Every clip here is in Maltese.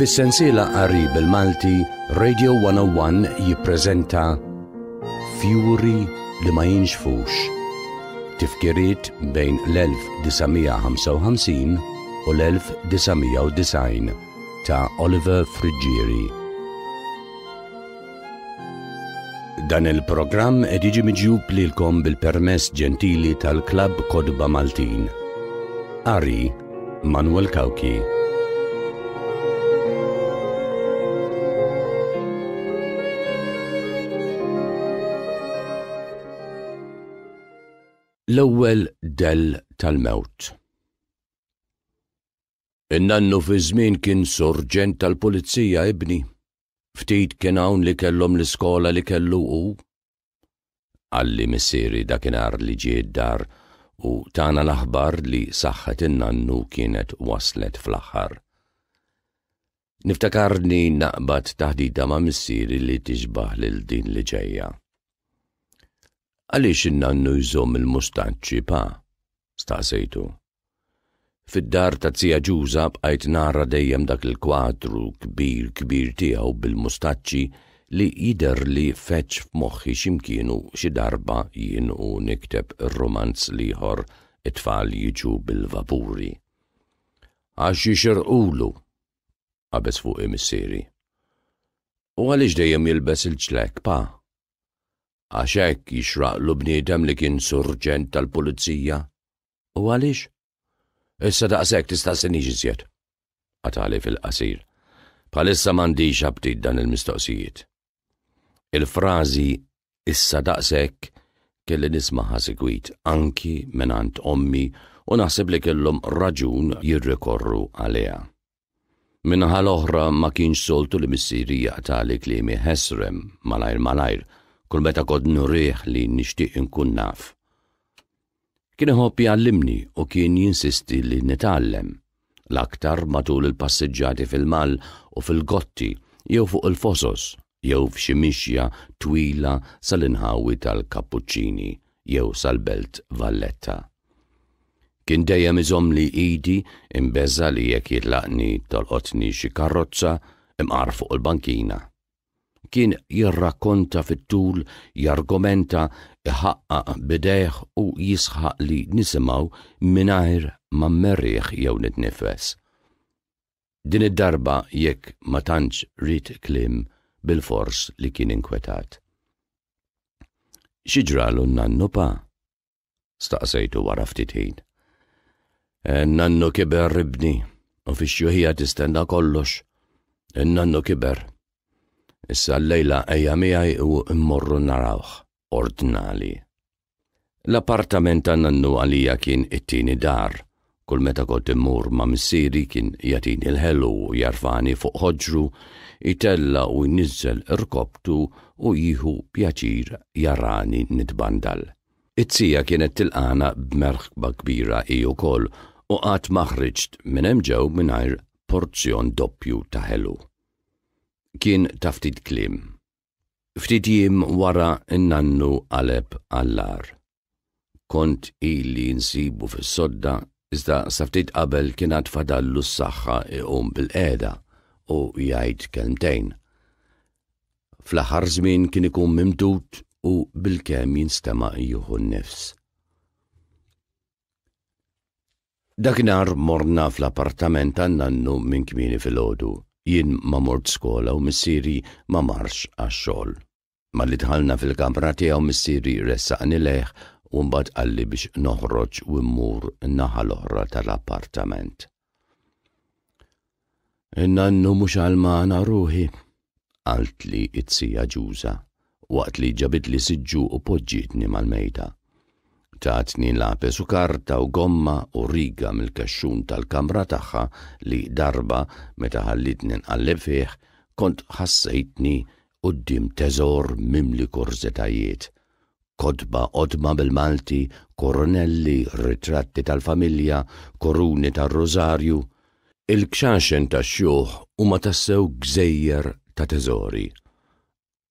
Fis-sensiela qarib il-Malti, Radio 101 jippreżenta Fjuri li ma jinxfux. Tifkiriet bejn l-1955 u l-1990 ta' Oliver Friggieri. Dan il-programm ed iġi miġjub li l-kom bil-permess ġentili tal-Klab Kodba Maltin. Ari Manuel Kauki. l-ewwel del tal-mewt. Innannu fi żmien kien sorġent tal-pulizija ibni, ftit kien hawn li kellhom l-iskola li kellu u. Għalli missieri dakinhar li ġie dar u tana l-aħbar li saħħet innannu kienet waslet fl-aħħar. Niftakarni naqbad taħdida ma' missieri li tiġbaħ lil din li ġejja Għaliex innannu jżomm il-mustaċċi pa? Staqsejtu. Fid-dar ta' zija ġuża bqajt nara dejjem dak il-kwadru kbir kbir tiegħu bil-mustaċċi li jider li feċ f'moħħi ximkienu xi darba jien u nikteb romanz liħor it-tfal jiġu bil-vapuri. Għax ulu, qabes fuq imissieri. U għaliex dejjem jilbes il-ċlek pa' għaxek jixraqlu bniedem li kien surġent tal-pulizija. U għalix? Issa daqsek tista' siniġizjet. Għatali fil-qasir. Palissa mandi abtid dan il-mistoqsijiet. Il-frazi issa daqsek kelli nismaħa segwit anki menant ommi u naħseb li kellhom raġun jirrikorru għalija. Minħal oħra ma kienx soltu li missieri jaqtali klimi ħesrem malajr malajr kull meta kodnu nurriħ li nixtieq inkun naf. Kien iħobb jgħallimni u kien jinsisti li nitgħallem l-aktar matul il-passeġġati fil-mal u fil-gotti jew fuq il-fosos jew f'xi mixja twila sal-inħawi tal-Kappuċċini jew sal-Belt Valletta. Kien dejjem iżom li idi imbeżza li jekk jitlaqni tolqotni xi karrozza imqar fuq il-bankina kien jirrakkonta fit-tul, jargumenta, iħaqqa bideħ u jisħaq li nisimaw minajr ma merriħ jew nitnifes. Din id-darba jekk ma tantx rit klim bil-fors li kien inkwetat. Xiġralu nannu pa? Staqsejtu wara ftit ħin. E, nannu kiber ribni, u fi xjuħija tistenda kollox. E, nannu kiber Issa l-lejla eja miħaj u immorru narawħ, ordnali. L-appartament għannannu għalija kien it-tini dar, kull meta kont immur ma' missiri kien jatini l-ħelu u jarfani fuq ħoġru, itella u jnizzel irkoptu u jihu pjaċir jarani nitbandal. It-sija kienet tilqana b'merħba kbira i kol u għat maħriġt minn ġew minnajr porzjon doppju taħelu kien taftit klim. Ftit jim wara innannu għaleb għallar. Kont illi nsibu fis-sodda iżda saftit qabel kien għad fadallu s-saxħa iqum bil eda u jgħid kelmtejn. Fl-aħħar żmien kien ikun mimdut u bil-kem jinstema' juhu Nefs nifs morna fl-appartament għannannu minn kmini fil-ħodu jien ma mort skola u missieri ma marx għax-xogħol. Ma li dħalna fil-kamra tiegħu missieri ressaqni leħ u mbagħad qalli biex noħroġ u mmur naħa l-oħra tal-appartament. Innannu mhux għalmana ruħi, għalt li it-sija ġuża, waqt li ġabit li siġġu u poġġitni mal-mejda tatni lapes u karta u gomma u riga mill-kaxxun tal-kamra tagħha li darba meta ħallitni nqalleb fih kont ħassejtni qudiem teżor mimli korzetajiet. Kodba odma bil-Malti, koronelli, ritratti tal-familja, koruni tal-Rosarju, il-kxaxen ta' xjuħ u ma tassew gżejjer ta' teżori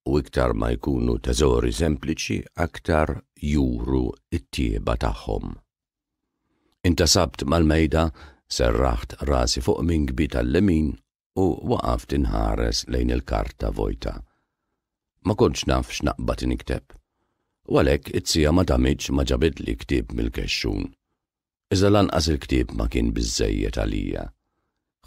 u iktar ma jkunu teżori sempliċi aktar juru it-tieba tagħhom. Intasabt mal-mejda, serraħt rasi fuq minn gbit tal-lemin u waqaft inħares lejn il-karta vojta. Ma kontx naf x'naqbad inikteb. Walek it-sija ma damiġ ma ġabid li ktib mill-kexxun. Iżda lanqas il-ktib ma kien biżejjed għalija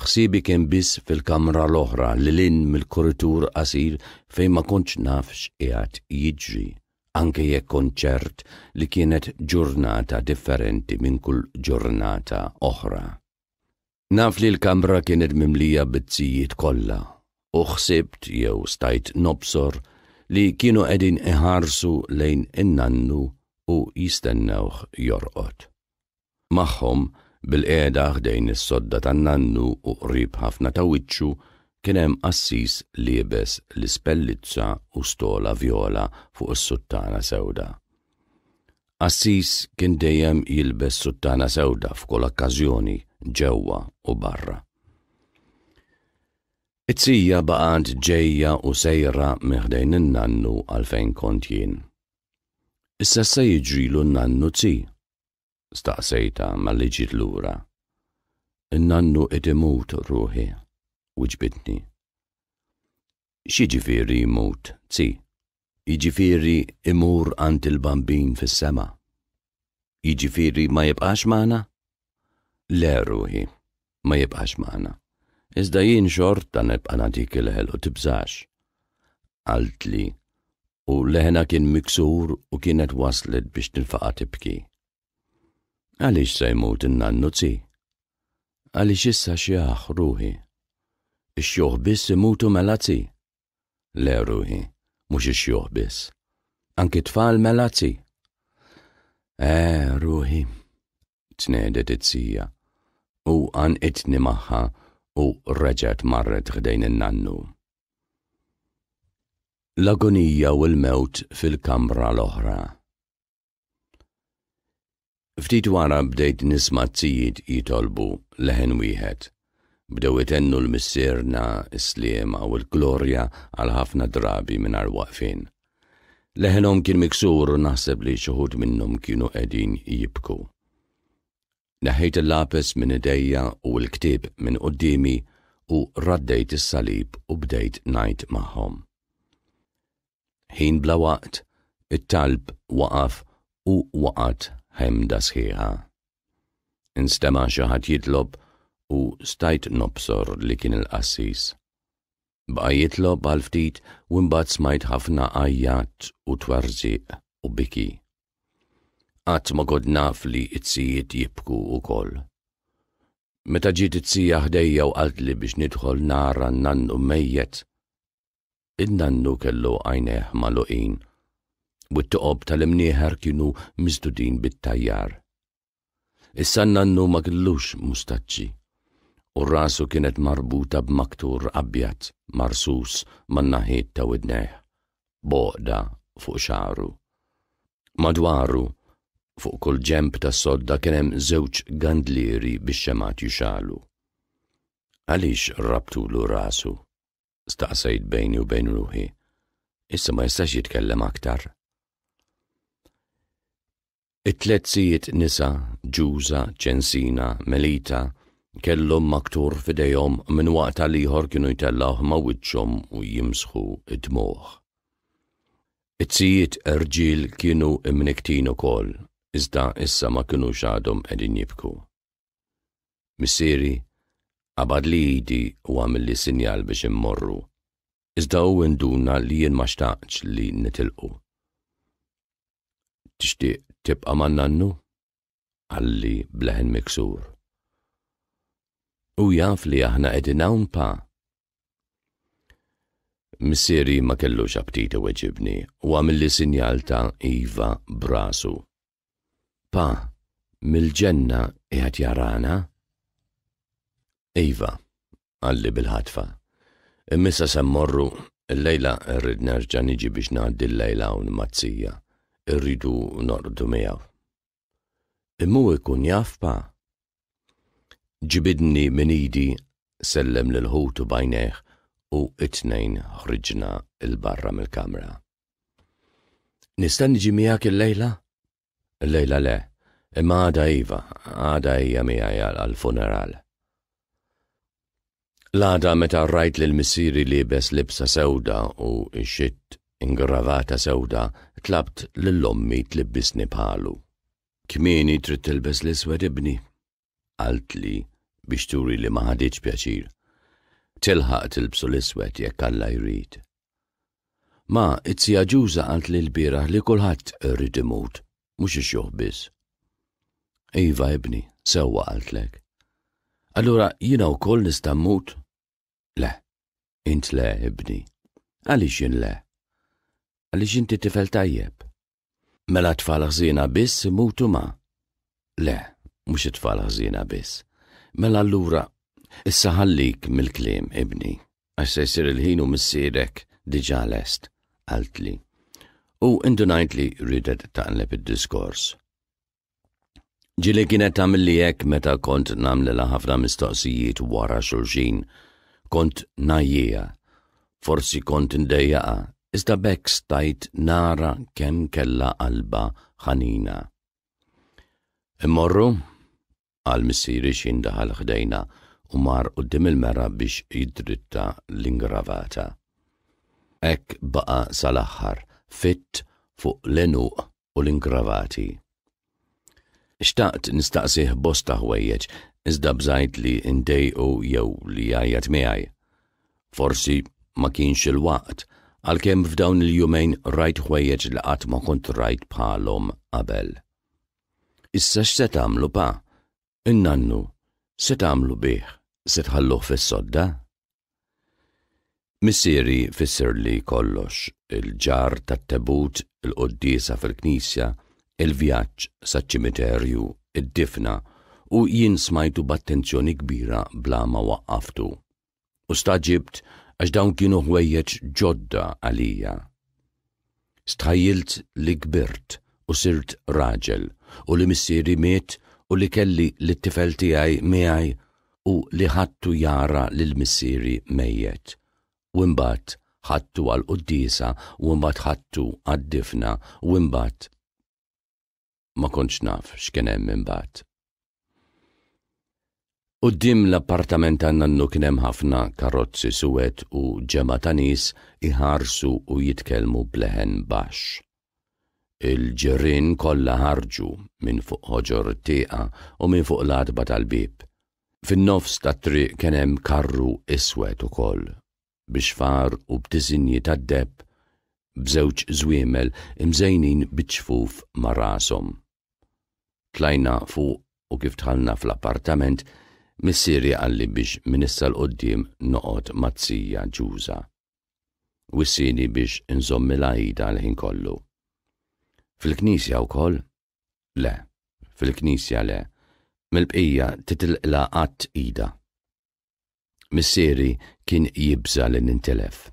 Xsibi kien biss fil-kamra l-oħra li lin mil kuritur qasir fejn ma kontx nafx qiegħed jiġri, anke jekk konċert li kienet ġurnata differenti minn kull ġurnata oħra. Naf li l-kamra kienet mimlija bizzijiet kollha, u xsibt jew stajt nobsor li kienu qegħdin iħarsu lejn innannu u jistennewh jorqot. Magħhom Bil-qeda ħdejn is-sodda tan-nannu u qrib ħafna ta' wiċċu kien hemm assis liebes l-ispellizza u stola viola fuq is-suttana sewda. Assis kien dejjem jilbes suttana sewda f'kol okkażjoni ġewwa u barra. It-sija baqgħet ġejja u sejra meħdejn in-nannu għalfejn kont jien. Issa se jiġrilu n-nannu tsi staqsejta ma liġi l-lura. Innannu id-imut ruħi, uġbitni. Xieġifiri imut, Zi iġifiri imur għant il-bambin fis-sema. Iġifiri ma jibqax maħna? Le ruħi, ma jibqax maħna. Iżda jien xorta nibqa dik il-ħel u tibżax. Għalt li, u leħna kien miksur u kienet waslet biex tilfaqa tibki. Għalix sa jmut innannu tzi? Għalix issa xjaħ ruħi? Ix-xjuħ biss imutu mela Le ruħi, mux ix-xjuħ biss. Anki tfal mela E, ruħi, tnedet it-sija. U għan itni maħħa u reġet marret ħdejn innannu. L-agonija u l-mewt fil-kamra l-oħra. Ftit wara bdejt nisma' tzijiet jitolbu leħen wieħed. Bdew itennu l-missierna, is-sliema u l-glorja għal ħafna drabi minn mingħajr waqfin. Leħenhom kien miksur u naħseb li xuħud minnhom kienu qegħdin jibku. Naħejt il-lapis minn idejja u l-ktib minn qoddimi u raddejt is-salib u bdejt najt magħhom. Ħin bla waqt, it-talb waqaf u waqat ħemda sħiħa. Instema xaħat jitlob u stajt nobsor li kien il-qassis. Ba' jitlob għal-ftit u mbagħad smajt ħafna għajjat u twarzi u biki. Għat ma kod naf li it-sijiet jibku u koll. Meta ġiet it-sija ħdejja u għalt li biex nidħol nara nannu mejjet, id-nannu kellu għajneħ maluqin u t-toqob tal-imnieħar kienu mizdudin bit-tajjar. Is-sanna n ma kellux mustaċċi, u rasu kienet marbuta b'maktur abjat marsus mannaħiet ta' widneħ, boqda fuq xaru. Madwaru, fuq kull ġemp ta' sodda kienem żewġ gandliri biex xemat juxalu. Għalix l rasu? Staqsajt bejni u bejn ruħi. Issa ma jistax jitkellem aktar it tletzijiet nisa, ġuża, ċensina, melita, kellhom maktur fidejhom minn waqt għal kienu jtellaħ ma' wiċċhom u jimsħu id-dmoħ. It-sijiet erġil kienu imniktin ukoll, iżda issa ma kienu xadhom edin jibku. Missieri, qabad li jidi u għamilli sinjal biex immorru, iżda u induna li jien ma li nitilqu tixtieq Tibqa' man nannu? Għalli bleħen miksur. U jaf li aħna edinawn pa. Missieri ma kellu xabtita weġibni u għamilli sinjal ta' Iva brasu. Pa, Mil ġenna qiegħed jarana? Iva, għalli bil-ħatfa. Immissa semmorru, l-lejla rrid nerġa' niġi biex naħdi l-lejla un-mazzija irridu nordu miegħu. Immu ikun jafpa. Ġibidni minidi sellem lil ħutu bajneħ u it-tnejn ħriġna il-barra mill-kamra. Nistan ġimijak il-lejla? Il-lejla le, imma għada iva, għada hija miegħi għal-funeral. L-għada meta rajt l-missiri li bes libsa sewda u xitt ingravata sewda tlabt lill-ommi tlibbisni bħalu. Kmini trid tilbes l-iswed ibni? Għalt li biex turi li maħadieċ pjaċir. Tilħaq tilbsu l-iswed jekk alla jrid. Ma it-sija ġuża għalt li l bira li kullħat irrid imut, mhux bis. biss. Iva ibni, għalt lek. Allura jina u koll nistammut? Le, int le ibni. Għalix jien le? għaliex inti tifel tajjeb. Mela tfal ħżiena biss mutu ma. Le, mux tfal ħżiena biss. Mela lura issa ħallik mil-klim, ibni għax se jisir il-ħin u missiedek diġà lest, għaltli. U indunajt li ridet taqleb id-diskors. Ġili kienet tamilli jekk meta kont namlela ħafna mistoqsijiet wara xulxin, kont najjija, forsi kont ndejjaqa, iżda bekk stajt nara kem kella qalba ħanina. Immorru, għal missiri xindaħal ħdejna u mar qoddim il-mera biex jidritta l-ingravata. Ek baqa sal fit fuq l enu u l-ingravati. Ixtaqt nistaqsih bosta ħwejjeġ, iżda bżajt li u jew li għajat miħaj. Forsi ma kienx il-waqt għalkemm f'dawn il-jumejn rajt ħwejjeġ li qatt ma kont rajt bħalhom qabel. Issa x'se tagħmlu pa? Innannu, se tagħmlu bih, se tħalluh fis-sodda? Missieri fisser li kollox, il-ġar tat-tebut, il-qoddisa fil-knisja, il-vjaġġ saċ-ċimiterju, id-difna u jien smajtu b'attenzjoni kbira bla ma waqqaftu. U staġibt għax dawn kienu ħwejjeġ ġodda għalija. Stħajjilt li kbirt u sirt raġel u li missieri miet u li kelli li t-tifel tiegħi miħaj u li ħattu jara l missieri mejjet. U imbat ħattu għal qudiesa u mbagħad ħattu għad-difna u imbat ma kontx xkenem imbat. imbagħad dim l-appartament għannannu kienem ħafna karozzi suwet u ġemma tanis iħarsu u jitkelmu bleħen bax. Il-ġerin kolla ħarġu minn fuq ħoġor tieqa u minn fuq l-adba tal-bib. Fin-nofs ta' triq kienem karru iswet u koll, far u b'tizinji ta' deb bżewġ żwiemel imżejnin bċfuf ma' rasom. Tlajna fuq u kif tħallna fl-appartament Missieri għalli biex minissa l-qoddim noqot mazzija ġuża. Wissini biex nżommi l-għajda l-ħin kollu. Fil-knisja u koll? Le, fil-knisja le, mil-bqija titilqla għat ida. Missiri kien jibza l-nintelef.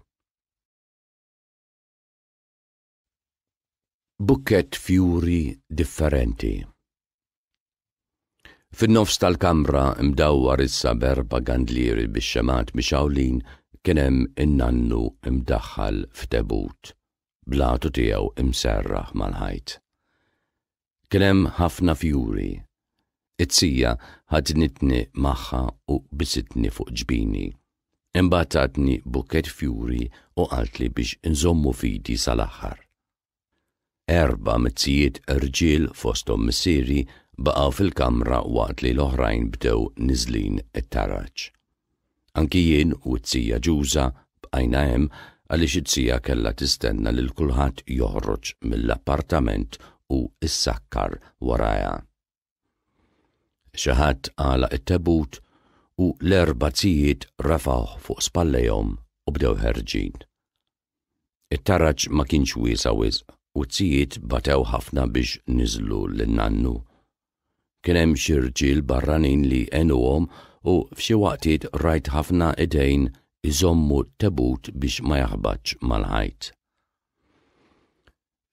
Bukket fjuri differenti. Fin-nofs tal-kamra mdawwar is berba gandliri biex xemat mixawlin kienem innannu imdaħħal f'tebut, blatu tijaw imserraħ mal-ħajt. Kienem ħafna fjuri. It-sija ħadnitni maħħa u bisitni fuq ġbini. Imbatatni buket fjuri u għaltli biex nżommu fidi sal-aħħar. Erba mizzijiet rġil fostom missiri baqaw fil-kamra waqt li l-oħrajn bdew nizlin it-taraċ. Anki jien u t-sija ġuża b'għajna hemm għaliex it-sija kellha tistenna lil kulħadd joħroġ mill-appartament u s-sakkar waraja. Xaħat għala it-tabut u l-erba tzijiet fuq spallejhom u bdew ħerġin. It-taraċ ma kienx wiesa wisq u t-sijiet batew ħafna biex niżlu l-nannu kienem xirġil barranin li enuom u f'xi waqtiet rajt ħafna idejn iżommu tabut biex ma jaħbaċ mal-ħajt.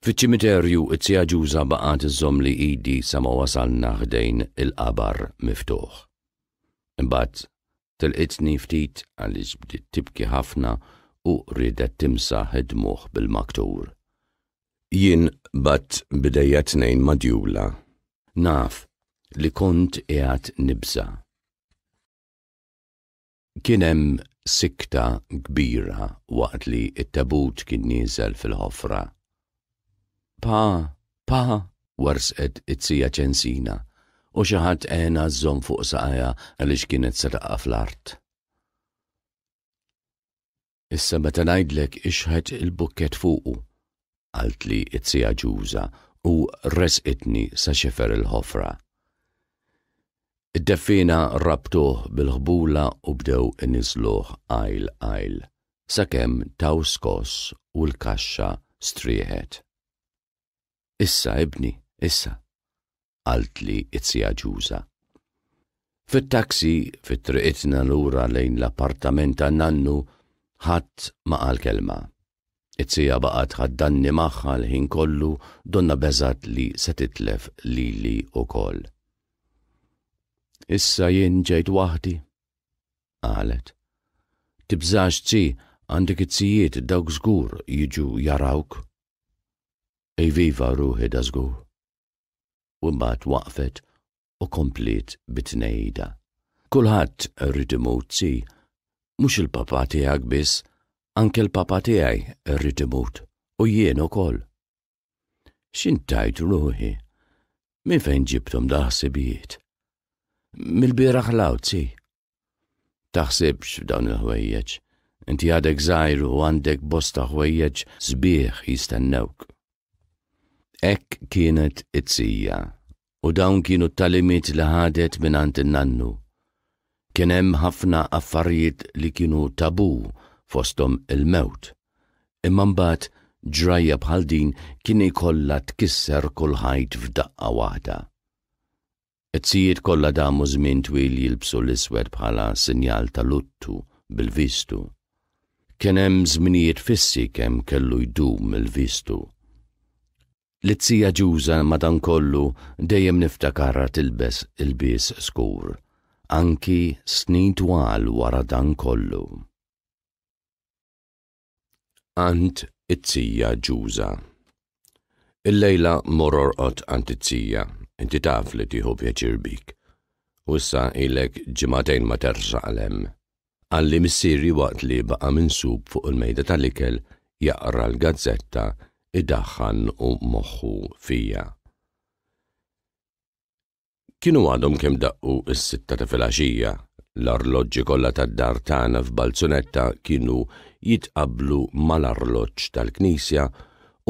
Fiċ-ċimiterju it-sija ġuża baqat iżomm li idi sama wasalna ħdejn il-qabar miftuħ. Imbagħad tilqitni ftit għaliex bdiet tibki ħafna u ridet timsa id bil-maktur. Jien bat bidejja tnejn madjula. Naf li kont eħat nibza. Kienem sikta kbira waqt li it tabut kien nieżel fil-ħofra. Pa, pa, warsqet it-sija ċensina u xaħat ħadd z-zom fuq saqajja għalix kienet seraqqa fl-art. Issa ma tanajdlek ixħed il-bukket fuqu, għalt li it-sija ġuża u resqitni sa il-ħofra id defina rabtuh bil-ħbula u bdew inizluh għajl għajl, sakemm taw skos u l-kaxxa striħet. Issa, ibni, issa, għalt li itzija ġuża. Fit-taksi, fit-triqitna l-ura lejn l-appartament ta' nannu, ħadd ma qal kelma. Itzija baqat ħaddanni maħħa l-ħin kollu, donna beżat li se titlef lili u koll. Issa jien ġejt wahdi. Għalet. Tibżax tzi, għandek it-zijiet dawk zgur jiġu jarawk. viva ruħi da zgur. Wimbat waqfet u komplit bitnejda. Kulħat rrid imut zi, mhux il-papa tiegħek bis, anke l-papa tiegħi rrid imut u jien kol. X'intajt ruħi? Min fejn ġibtum daħsibijiet? mill-biraħ lawzi. Taħsibx f'dawn il-ħwejjeġ, inti għadek zaħir u għandek bosta ħwejjeġ sbieħ jistennewk. Ek kienet it-sija, u dawn kienu t-talimit li ħadet minant il-nannu. Kienem ħafna affarijiet li kienu tabu fostom il-mewt. Imman bat ġrajja bħal din kien ikolla tkisser kull ħajt f'daqqa waħda. Ezzijiet kollha damu żmien twil jilbsu l-iswed bħala sinjal ta' luttu bil-vistu. Kien hemm żminijiet fissi kem kellu jdum il-vistu. L-izzija ġuża kollu dejjem niftakarra tilbes il-bies skur, anki snin twal wara dan kollu. Ant it-tzija ġuża. Il-lejla mororqot ant it-tzija Inti taf li tiħu pjaċir bik. U issa ilek ġimatejn ma terġa' għalem. Għalli missiri waqt li baqa' minsub fuq il-mejda tal-ikel jaqra l-gazzetta id-daħħan u moħħu fija. Kienu għadhom kem daqqu s-sitta ta' filaxija, l-arloġġi kollha tad-dar tagħna f'Balzunetta kienu jitqablu mal-arloġġ tal-Knisja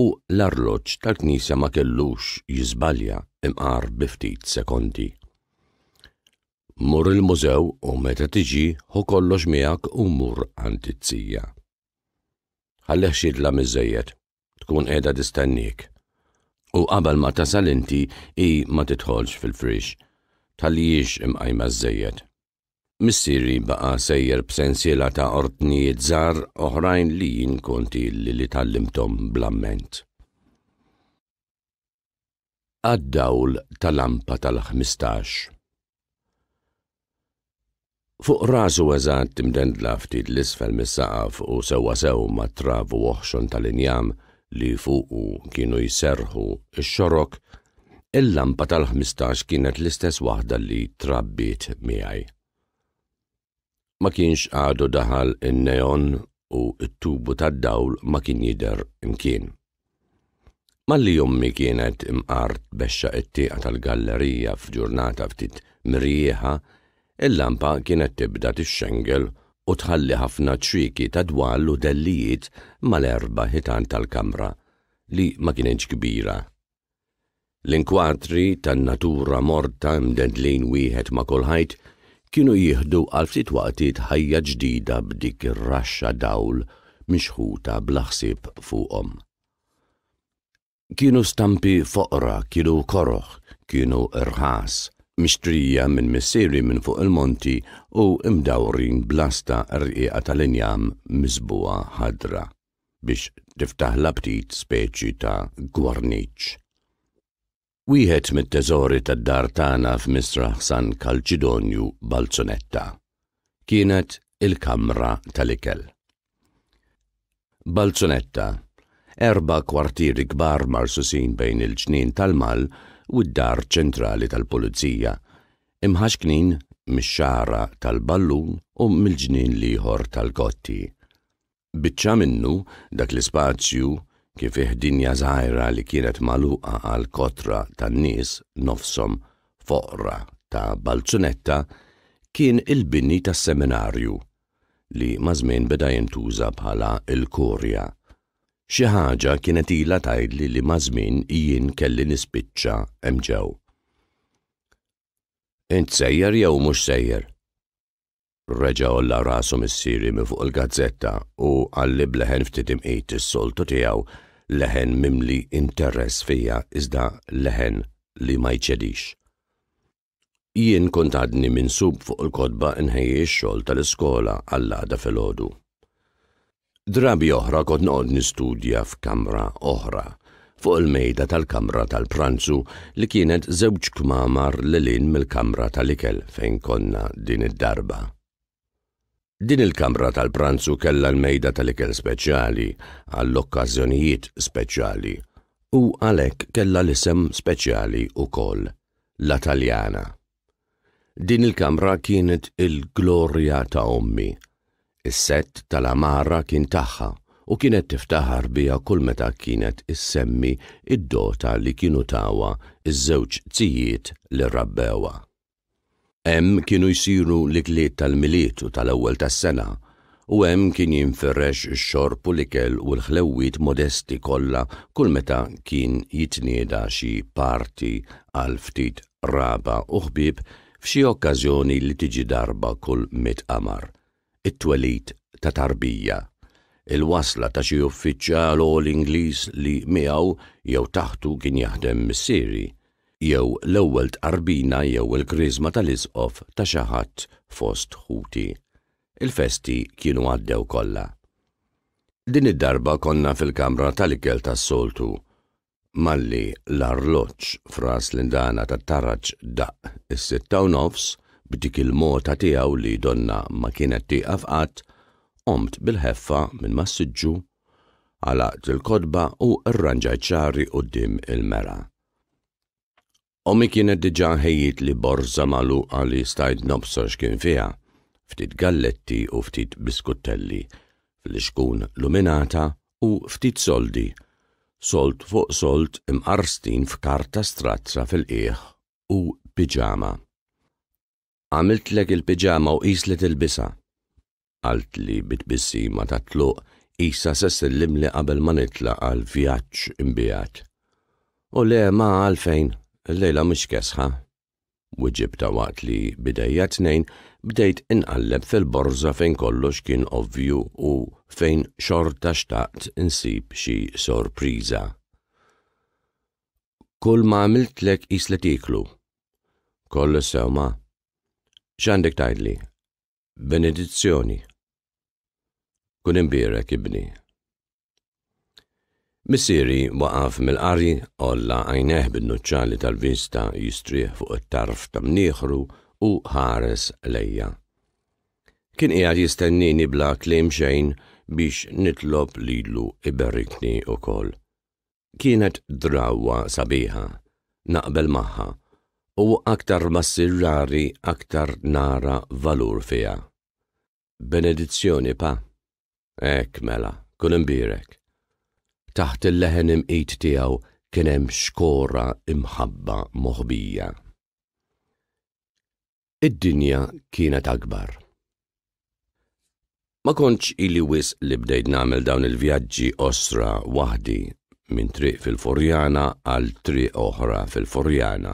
u l arloċ tal-Knisja ma kellux jiżbalja imqar biftit sekondi. Mur il-mużew u meta tiġi hu kollox miegħek u mur antizzija. Ħalleh xidla miżejjed, tkun qiegħda tistennik. U qabel ma tasal inti i ma titħolx fil-frix, tal-lijiex imqajma żejjed. Missiri baqa sejjer b'sensiela ta' ortnijiet żar oħrajn li jinkonti li li tallimtom blamment. Għad-dawl tal-lampa tal-15 Fuq rasu eżat timden ftit l-isfel mis-saqaf u sewa sew ma travu uħxon tal-injam li fuqu kienu jserħu x-xorok, il-lampa tal-15 kienet l-istess waħda li trabbiet miħaj ma kienx għadu daħal in-neon u it-tubu tad-dawl ma kien jider imkien. Malli jommi kienet imqart bexxa it-tieqa tal-gallerija f'ġurnata ftit mrieħa, il-lampa kienet tibda tixxengel u tħalli ħafna ċriki ta' dwall u dellijiet mal-erba ħitan tal-kamra li ma kienx kbira. L-inkwatri tan-natura morta mdedlin wieħed ma' kulħajt kienu jihdu għal situati tħajja ġdida b'dik ir-raxxa dawl mixħuta blaħsib fuqhom. Kienu stampi foqra, kienu koroħ, kienu irħas, mixtrija minn missieri minn fuq il-monti u imdawrin blasta rqiqa tal-injam mizbuwa ħadra biex tiftaħ l-aptit speċi ta' gwarniċ wieħed mit-teżori tad-dar tagħna f'Misraħ San Kalċidonju Balzonetta. Kienet il-kamra tal-ikel. Balzunetta, erba kwartieri kbar marsusin bejn il-ġnien tal-Mal u d-dar ċentrali tal-Pulizija, imħaxknin mix-xara tal-Ballun u mill-ġnien liħor tal-Kotti. Biċċa minnu dak l-ispazju kif iħdinja zaħira li kienet maluqa għal kotra tan-nies nofsom foqra ta' balzunetta kien il-binni tas seminarju li mażmin beda jintuża bħala il-kurja. Xi ħaġa kienet ilha tgħidli li mażmin jien kelli nispiċċa hemm ġew. Int sejjer jew mhux sejjer? Reġa' olla rasu missieri minn fuq il-gazzetta u għalli bleħen ftit imqiet is-soltu tiegħu leħen mimli interess fija iżda leħen li ma jċedix. Jien kont għadni sub fuq il-kodba nħejji x-xogħol tal-iskola għall-għada fil-ħodu. Drabi oħra kont noqgħod nistudja f'kamra oħra fuq il-mejda tal-kamra tal-pranzu li kienet żewġ kmamar l-lin mill-kamra tal-ikel fejn konna din id-darba. Din il-kamra tal-pranzu kella l-mejda tal-ikel speċjali, għall-okkażjonijiet speċjali, u għalek kella l-isem speċjali u koll, la taljana. Din il-kamra kienet il-glorja ta' ommi. Is-set tal-amara kien tagħha u kienet tiftaħar biha kull meta kienet is-semmi id-dota li kienu tawa iż-żewġ tzijiet li rabbewa. Hemm kienu jsiru l-ikliet tal-miliet u tal-ewwel tas-sena, u hemm kien jinferrex ix-xorb u l-ikel u l-ħlewwit modesti kollha kull meta kien jitnieda xi parti għal ftit raba u ħbieb f'xi okkażjoni li tiġi darba kull mit qamar. It-twelit ta' tarbija, il-wasla ta' xi uffiċjal l Ingliż li miegħu jew taħtu kien jaħdem missieri jew l-ewwel tqarbina jew il-kriżma tal-isqof ta' xi fost ħuti. Il-festi kienu għaddew kollha. Din id-darba konna fil-kamra tal-ikel tas-soltu. Malli l-arloċ fras l-indana ta' tarraċ daq is-sitta u nofs b'dik il-mota tiegħu li donna ma kienet tieqaf qatt, omt bil-ħeffa minn massiġġu, għalaqt il-kodba u rranġajċari ċari dim il-mera. Omi kienet diġa ħejjit li borza malu għalli stajt nobsa kien fija, ftit galletti u ftit biskuttelli, fl-iskun luminata u ftit soldi, solt fuq solt imqarstin f'karta strazza fil-qieħ u piġama. Għamiltlek il-piġama u islet il-bisa. Għalt li bitbissi ma tatluq isa sessillim li qabel ma nitla għal vjaċ imbijat. U le ma għalfejn l Lejla mhux kesħa. U ġibta waqt li bidejja tnejn bdejt inqalleb fil-borza fejn kollox kien ovvju u fejn xorta xtaqt insib xi sorpriża. Kull ma għamiltlek islet iklu. Kollu sewma. ċandek tajdli? Benedizzjoni. Kun imbirek ibni. Missiri waqaf mill-qari olla għajneħ bin-nuċċali tal-vista jistrieħ fuq it-tarf ta' mniħru u ħares lejja. Kien qiegħed jistennini bla klim xejn biex nitlob lilu iberrikni u Kienet drawa sabiħa, naqbel maħħa, u aktar massirrari aktar nara valur fija. Benedizzjoni pa. Ek mela, kun imbirek taħt il-leħen imqit tiegħu kien hemm xkora imħabba moħbija. Id-dinja kienet akbar. Ma kontx illi wis li bdejt namel dawn il-vjaġġi osra waħdi minn triq fil-Forjana għal triq oħra fil-Forjana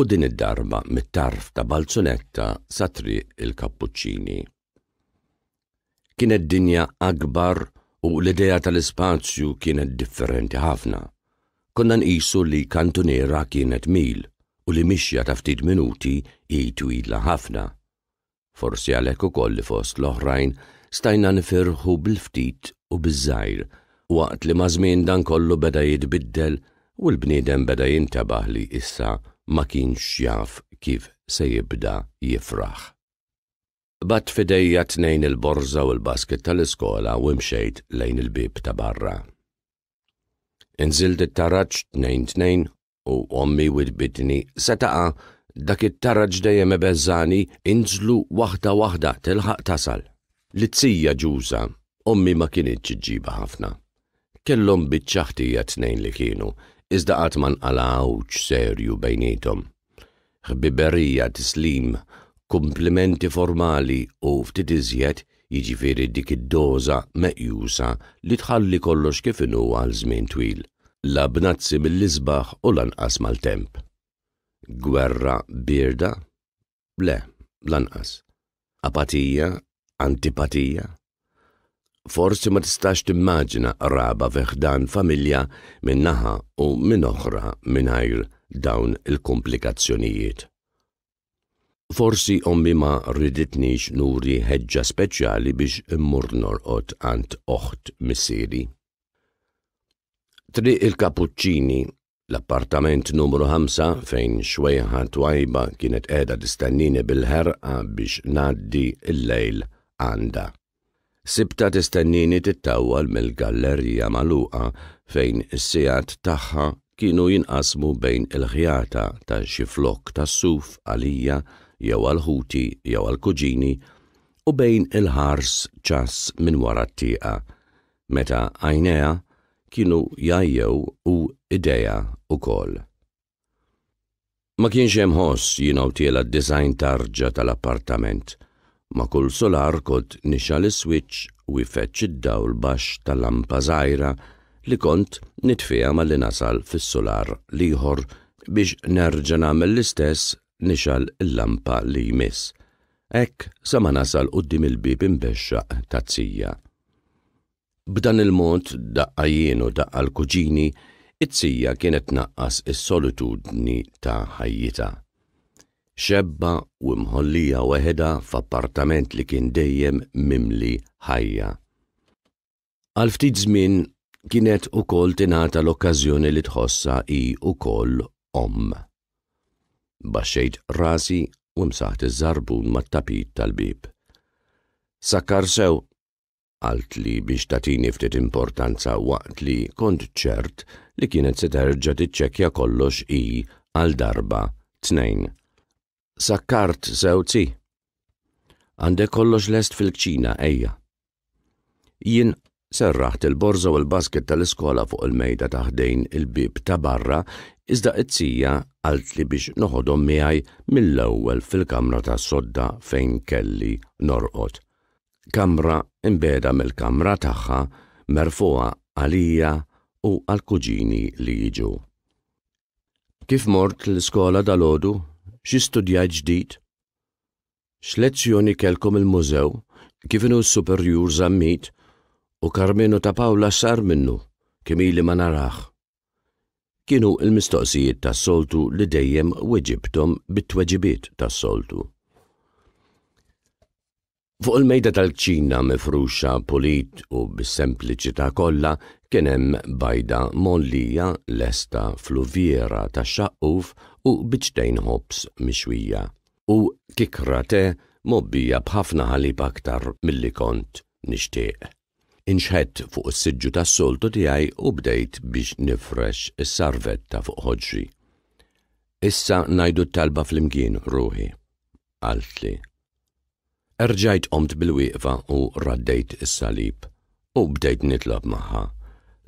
u din id-darba mit-tarf ta' Balzunetta sa triq il-Kappuccini. Kienet dinja akbar u l-idea tal-ispazju kienet differenti ħafna. Konna nqisu li kantuniera kienet mil u li mixja ta' ftit minuti hi twila ħafna. Forsi għalhekk ukoll li fost l-oħrajn stajna nifirħu bil-ftit u bizzajr, waqt li mażmin dan kollu beda jitbiddel u l-bniedem beda jintabaħ li issa ma kienx jaf kif se jibda jifraħ. Bat fidejja tnejn il-borza u l-basket tal-iskola u imxejt lejn il-bib ta' barra. Inżilt it-taraġġ tnejn tnejn u ommi u bidni setaqa dak it-taraġġ dejjem ebeżani inżlu waħda waħda tilħaq tasal. Litzija ġuża, ommi ma kienitx ġiba ħafna. Kellhom biċċaħtija tnejn li kienu, iżda qatt ma nqalawx serju bejnietom. Ħbiberija tislim kumplimenti formali u ftit iżjed jiġifieri dik id-doża meqjusa li tħalli kollox kif inhu għal żmien twil, la bnazzi mill-isbaħ u lanqas mal-temp. Gwerra birda? Le, lanqas. Apatija? Antipatija? Forsi ma tistax timmaġina raba veħdan familja minnaħa u minn oħra minn dawn il-komplikazzjonijiet. Forsi ommi ma riditnix nuri ħeġġa speċjali biex immur norqot ant oħt missiri. Tri il-Kapuċċini, l-appartament numru 5 fejn xwejħa twajba kienet edha distannini bil-ħerqa biex naddi il-lejl għanda. Sibta tistennini tittawal mill-gallerija maluqa fejn is-sijat tagħha kienu jinqasmu bejn il-ħjata ta' xi flok ta' suf għalija jew għal-ħuti jew għal-kuġini u bejn il-ħars ċas minn wara t-tieqa, meta għajnea kienu jajjew u ideja u kol. Ma kienx hemm ħoss jinaw tiela d-design tarġa tal-appartament, ma kull solar kod nixa l-switch u jfetx id-dawl baxx tal-lampa zaħira li kont nitfija ma li nasal fis-solar liħor biex nerġa' nagħmel l-istess nixal il-lampa li jmiss. Ek sa ma nasal uddim il-bib imbexxaq tazzija. B'dan il-mod daqqa jienu daqqa l-kuġini, it-tzija kienet naqqas is-solitudni ta' ħajjita. Xebba u mħollija weħeda f'appartament li kien dejjem mimli ħajja. Għal ftit żmien kienet ukoll tingħata l-okkażjoni li tħossa i ukoll om baxxejt rasi u msaħt iż-żarbun mat-tapit tal-bib. Sakkar sew, għalt li biex tatini ftit importanza waqt li kont ċert li kienet se terġa' tiċċekkja kollox i għal darba tnejn. Sakkart sew ti. Għandek kollox lest fil-kċina ejja. Jien Serraħt il-borza u l-basket tal-iskola fuq il-mejda taħdejn il-bib ta' barra, iżda it-sija għalt li biex noħodhom miħaj mill-ewwel fil-kamra ta' sodda fejn kelli norqod. Kamra imbeda mill-kamra tagħha merfuqa għalija u għal-kuġini li jiġu. Kif mort l-iskola dal-ħodu? Xi studjaj ġdid? X'lezzjoni kelkom il-mużew? Kif inhu s-superjur zammit? u Karmenu ta' Pawla sar minnu, kemili ma narax. Kienu il-mistoqsijiet tas soltu li dejjem weġibtom bit-tweġibiet tas soltu. Fuq il-mejda tal-ċina mifruxa polit u bis-sempliċità kollha kien hemm bajda mollija lesta fluviera ta' xaqquf u biċtejn ħobs mixwija u kikra te mobbija bħafna ħalib aktar milli kont nixtieq. Inxħet fuq is-siġġu tas-soltu tiegħi u bdejt biex nifrex is-sarvetta fuq ħoġri. Issa najdu talba fl-imkien ruħi, għaltli. Erġajt omt bil-wieqfa u raddejt is-salib u bdejt nitlob maħħa.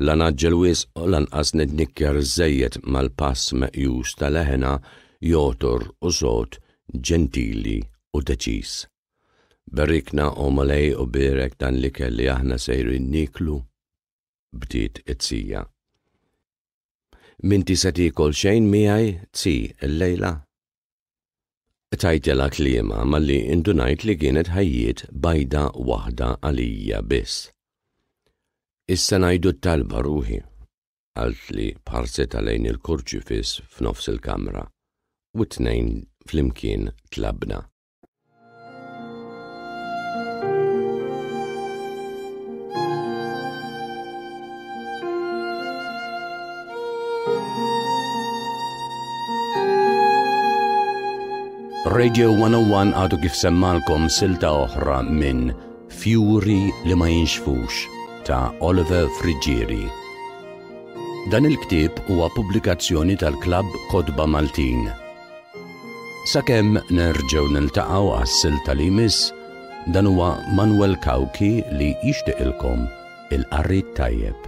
Lan aġġel wis u lanqas nitnikker żejjed mal-pass meqjus tal-eħena jotor u sot ġentili u deċis u malej u birek dan li kelli aħna sejrin niklu bdiet it-sija. Minti se tikol xejn miħaj tsi l-lejla? Tajtela klima ma li indunajt li kienet ħajjiet bajda wahda għalija biss. Issa najdu talba ruħi, għalt li parset għalajn il-kurċifis f'nofs il-kamra, u t-nejn fl-imkien tlabna. Radio 101 għadu kif semmalkom silta oħra minn Fjuri li ma jinxfux ta' Oliver Friggieri. Dan il-ktib huwa pubblikazzjoni tal-klab Kodba Maltin. Sakemm nerġgħu niltaqgħu għas-silta li miss, dan huwa Manuel Kawki li jixtieq il-qarri tajjeb.